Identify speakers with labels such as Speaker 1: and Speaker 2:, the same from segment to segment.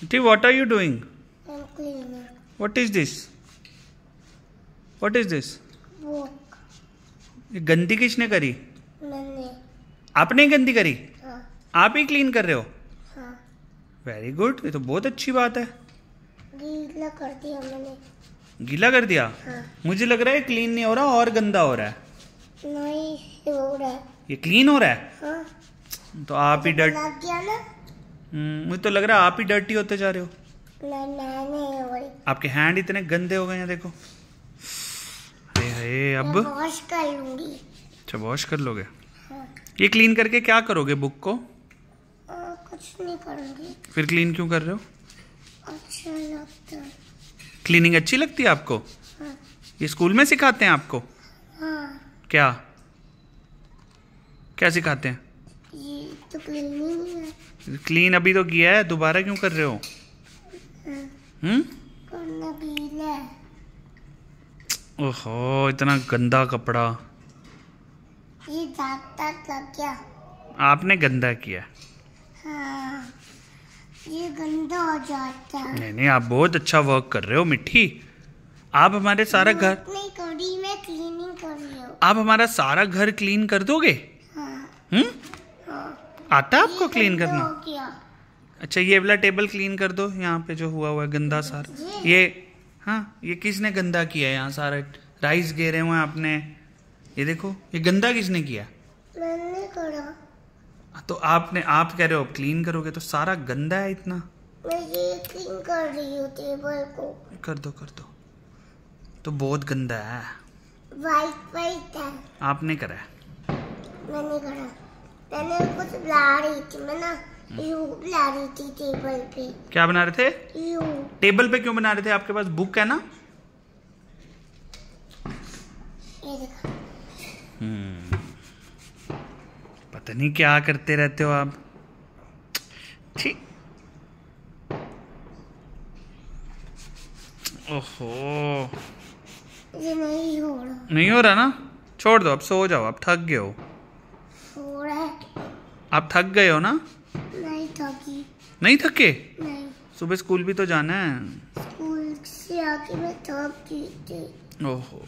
Speaker 1: Niti, what are you doing?
Speaker 2: I'm cleaning.
Speaker 1: What is this? What is this? Book. गंदी किसने करी मैंने आपने गंदी करी हाँ. आप ही क्लीन कर रहे हो वेरी हाँ। गुड ये तो बहुत अच्छी बात है
Speaker 2: गीला कर दिया मैंने गीला कर दिया हाँ.
Speaker 1: मुझे लग रहा है क्लीन नहीं हो रहा और गंदा हो रहा
Speaker 2: है नहीं हो रहा है
Speaker 1: ये क्लीन हो रहा है हाँ. तो आप ही डर
Speaker 2: गया ना
Speaker 1: हम्म, मुझे तो लग रहा है आप ही डर्टी होते जा रहे हो आपके हैंड इतने गंदे हो गए हैं देखो अरे हे अब
Speaker 2: वॉश अच्छा
Speaker 1: वॉश कर लोगे हाँ। ये क्लीन करके क्या करोगे बुक को
Speaker 2: आ, कुछ नहीं करूंगी
Speaker 1: फिर क्लीन क्यों कर रहे हो
Speaker 2: अच्छा लगता
Speaker 1: क्लीनिंग अच्छी लगती है आपको हाँ। ये स्कूल में सिखाते हैं आपको हाँ। क्या क्या सिखाते हैं
Speaker 2: ये तो
Speaker 1: क्लीन अभी तो किया है दोबारा क्यों कर रहे हो हाँ। हम्म? ओहो इतना गंदा कपड़ा
Speaker 2: ये क्या
Speaker 1: आपने गंदा किया
Speaker 2: हाँ, ये गंदा हो जाता है नहीं नहीं
Speaker 1: आप बहुत अच्छा वर्क कर रहे हो मिट्टी आप हमारे सारा घर नहीं मैं क्लीनिंग कर रही हूँ आप हमारा सारा घर क्लीन कर दोगे हाँ। हम्म आता आपको क्लीन करना अच्छा ये वाला टेबल क्लीन कर दो यहाँ पे जो हुआ हुआ है गंदा सारा ये हाँ ये किसने गंदा किया यहाँ सारा राइस घेरे हुए आपने ये देखो ये गंदा किसने किया
Speaker 2: मैंने करा
Speaker 1: तो आपने आप कह रहे हो क्लीन करोगे तो सारा गंदा है इतना
Speaker 2: मैं ये क्लीन कर रही हूँ टेबल को
Speaker 1: कर दो कर दो तो बहुत गंदा है
Speaker 2: वाइट वाइट है
Speaker 1: आपने करा है
Speaker 2: मैंने करा पहले कुछ बना रही थी मैं ना बना रही थी टेबल पे
Speaker 1: क्या बना रहे थे टेबल पे क्यों बना रहे थे आपके पास बुक है ना हम्म पता नहीं क्या करते रहते हो आप ठीक ओहो
Speaker 2: ये नहीं हो रहा नहीं
Speaker 1: हो रहा ना छोड़ दो अब सो जाओ अब थक गए हो आप थक गए हो ना
Speaker 2: नहीं थकी
Speaker 1: नहीं थके नहीं सुबह स्कूल भी तो जाना है
Speaker 2: स्कूल से आके मैं थक गई थी
Speaker 1: ओहो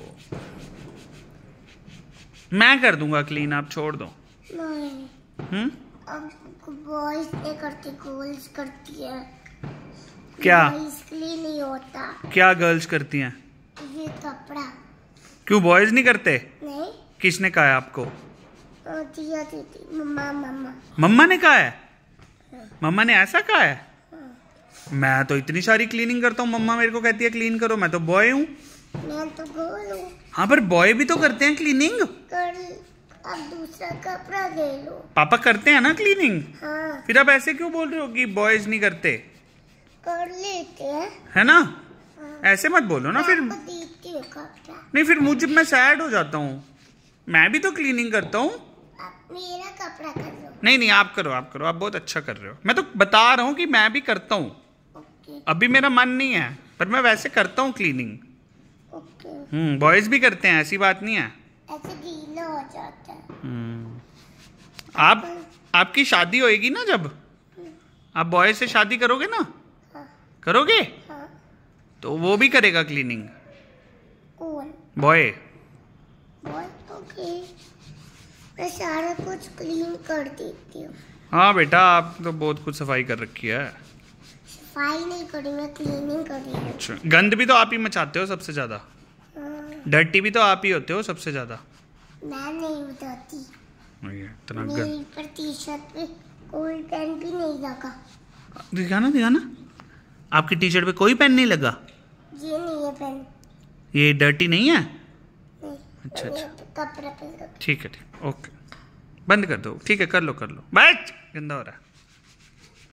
Speaker 1: मैं कर दूंगा क्लीन आप छोड़ दो नहीं हम्म
Speaker 2: अब बॉयज तो नहीं करती गर्ल्स करती है क्या नहीं होता
Speaker 1: क्या गर्ल्स करती हैं
Speaker 2: ये कपड़ा
Speaker 1: क्यों बॉयज नहीं करते नहीं किसने कहा आपको
Speaker 2: मम्मा
Speaker 1: मम्मा ने कहा है हाँ। मम्मा ने ऐसा कहा है हाँ। मैं तो इतनी सारी क्लीनिंग करता हूँ मम्मा मेरे को कहती है क्लीन करो मैं तो बॉय हूँ
Speaker 2: तो
Speaker 1: हाँ पर बॉय भी तो करते हैं क्लीनिंग
Speaker 2: कर अब दूसरा कपड़ा ले लो
Speaker 1: पापा करते हैं ना क्लीनिंग हाँ। फिर आप ऐसे क्यों बोल रहे हो कि बॉयज नहीं करते
Speaker 2: कर लेते हैं
Speaker 1: है ना हाँ। ऐसे मत बोलो ना फिर
Speaker 2: नहीं फिर
Speaker 1: मुझे मैं सैड हो जाता हूँ मैं भी तो क्लीनिंग करता हूँ
Speaker 2: मेरा कपड़ा कर लो
Speaker 1: नहीं नहीं आप करो आप करो आप बहुत अच्छा कर रहे हो मैं तो बता रहा हूँ कि मैं भी करता हूँ अभी मेरा मन नहीं है पर मैं वैसे करता हूँ क्लीनिंग
Speaker 2: हम्म
Speaker 1: बॉयज भी करते हैं ऐसी बात नहीं है
Speaker 2: ऐसे गीला हो जाता है
Speaker 1: हम्म। आप आपकी शादी होएगी ना जब आप बॉयज से शादी करोगे ना हाँ। करोगे हाँ। तो वो भी करेगा क्लीनिंग बॉय
Speaker 2: बॉय ओके मैं सारा कुछ क्लीन कर देती हूँ
Speaker 1: हाँ बेटा आप तो बहुत कुछ सफाई कर रखी है
Speaker 2: सफाई नहीं करी मैं क्लीनिंग करी
Speaker 1: अच्छा गंद भी तो आप ही मचाते हो सबसे ज़्यादा डर्टी हाँ। भी तो आप ही होते हो सबसे ज़्यादा
Speaker 2: मैं नहीं बताती
Speaker 1: इतना मेरी
Speaker 2: पर टी शर्ट पे कोई पेन भी नहीं लगा
Speaker 1: दिखाना दिखाना आपकी टी शर्ट पे कोई पेन नहीं लगा
Speaker 2: ये नहीं है पेन
Speaker 1: ये डर्टी नहीं है
Speaker 2: अच्छा अच्छा
Speaker 1: ठीक है ठीक ओके बंद कर दो ठीक है कर लो कर लो बच गंदा हो रहा है